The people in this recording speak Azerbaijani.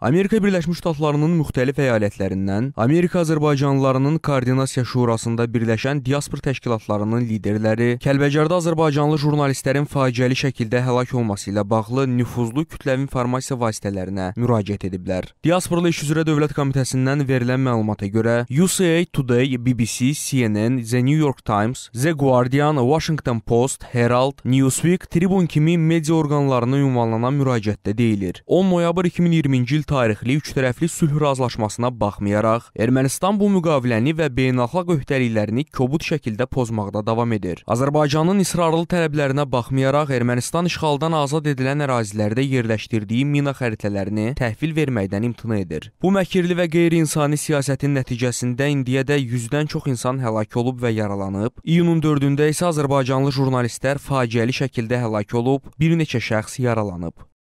Amerika Birləşmiş Ştatlarının müxtəlif əyalətlərindən Amerika Azərbaycanlılarının Koordinasiya Şurasında birləşən diaspor təşkilatlarının liderləri Kəlbəcərdə azərbaycanlı jurnalistlərin faciəli şəkildə həlak olması ilə bağlı nüfuzlu kütləvi informasiya vasitələrinə müraciət ediblər. Diasporla İş üzrə Dövlət Komitəsindən verilən məlumata görə USA Today, BBC, CNN, The New York Times, The Guardian, Washington Post, Herald, Newsweek, Tribune kimi media orqanlarına ünvanlanan müraciətdə deyilir. 10 noyabr 2020-ci il tarixli üçtərəfli sülh razılaşmasına baxmayaraq, Ermənistan bu müqaviləni və beynəlxalq öhdəliklərini kobud şəkildə pozmaqda davam edir. Azərbaycanın israrlı tələblərinə baxmayaraq, Ermənistan işğaldan azad edilən ərazilərdə yerləşdirdiyi mina xəritələrini təhvil verməkdən imtina edir. Bu məkirli və qeyri-insani siyasətin nəticəsində indiyədək 100-dən çox insan həlak olub və yaralanıb. İyunun 4-də isə Azərbaycanlı jurnalistlər faciəli şəkildə həlak olub, bir neçə şəxs yaralanıb.